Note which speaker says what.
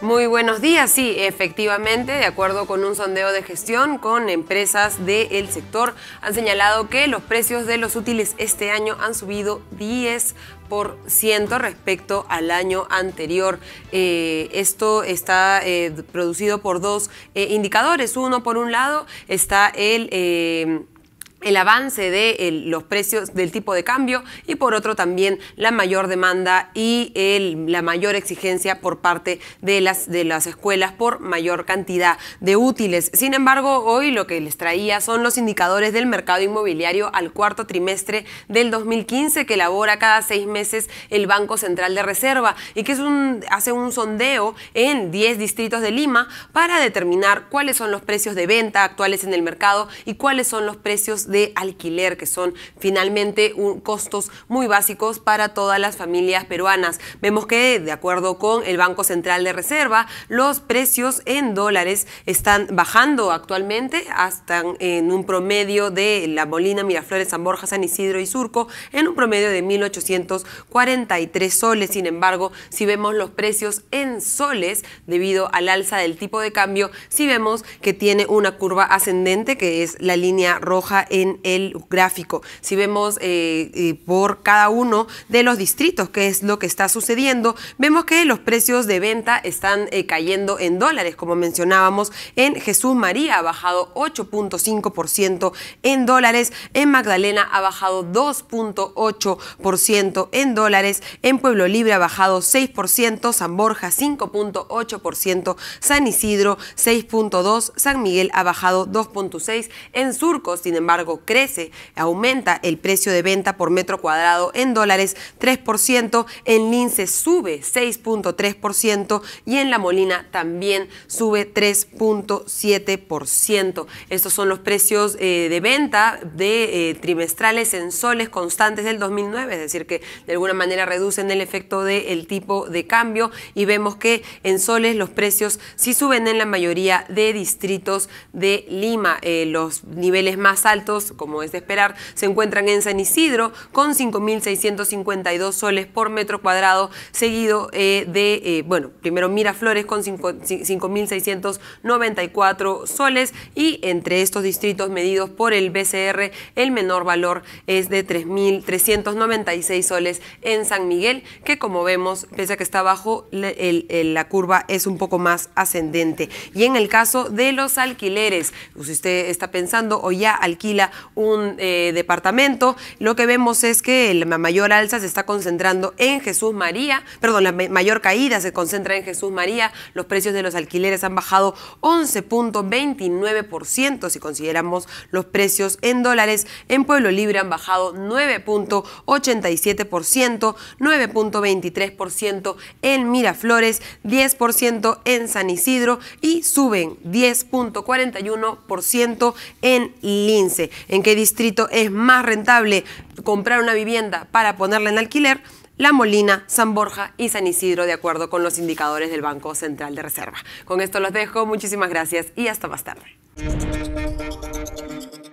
Speaker 1: Muy buenos días, sí, efectivamente, de acuerdo con un sondeo de gestión con empresas del sector, han señalado que los precios de los útiles este año han subido 10 respecto al año anterior. Eh, esto está eh, producido por dos eh, indicadores. Uno, por un lado, está el el avance de los precios del tipo de cambio y por otro también la mayor demanda y la mayor exigencia por parte de las, de las escuelas por mayor cantidad de útiles. Sin embargo, hoy lo que les traía son los indicadores del mercado inmobiliario al cuarto trimestre del 2015 que elabora cada seis meses el Banco Central de Reserva y que es un, hace un sondeo en 10 distritos de Lima para determinar cuáles son los precios de venta actuales en el mercado y cuáles son los precios de de alquiler, que son finalmente un, costos muy básicos para todas las familias peruanas. Vemos que, de acuerdo con el Banco Central de Reserva, los precios en dólares están bajando actualmente hasta en un promedio de La Molina, Miraflores, San Borja, San Isidro y Surco, en un promedio de 1.843 soles. Sin embargo, si vemos los precios en soles, debido al alza del tipo de cambio, si vemos que tiene una curva ascendente, que es la línea roja en el gráfico. Si vemos eh, eh, por cada uno de los distritos qué es lo que está sucediendo, vemos que los precios de venta están eh, cayendo en dólares, como mencionábamos, en Jesús María ha bajado 8.5% en dólares, en Magdalena ha bajado 2.8% en dólares, en Pueblo Libre ha bajado 6%, San Borja 5.8%, San Isidro 6.2%, San Miguel ha bajado 2.6%, en Surcos, sin embargo, crece, aumenta el precio de venta por metro cuadrado en dólares 3%, en Lince sube 6.3% y en La Molina también sube 3.7%. Estos son los precios eh, de venta de eh, trimestrales en soles constantes del 2009, es decir, que de alguna manera reducen el efecto del tipo de cambio y vemos que en soles los precios sí suben en la mayoría de distritos de Lima. Eh, los niveles más altos como es de esperar, se encuentran en San Isidro con 5.652 soles por metro cuadrado, seguido eh, de, eh, bueno, primero Miraflores con 5.694 soles y entre estos distritos medidos por el BCR, el menor valor es de 3.396 soles en San Miguel, que como vemos, pese a que está abajo la curva es un poco más ascendente. Y en el caso de los alquileres, pues, si usted está pensando o ya alquila, un eh, departamento. Lo que vemos es que la mayor alza se está concentrando en Jesús María, perdón, la mayor caída se concentra en Jesús María. Los precios de los alquileres han bajado 11.29% si consideramos los precios en dólares. En Pueblo Libre han bajado 9.87%, 9.23% en Miraflores, 10% en San Isidro y suben 10.41% en Lince en qué distrito es más rentable comprar una vivienda para ponerla en alquiler, la Molina, San Borja y San Isidro, de acuerdo con los indicadores del Banco Central de Reserva. Con esto los dejo, muchísimas gracias y hasta más tarde.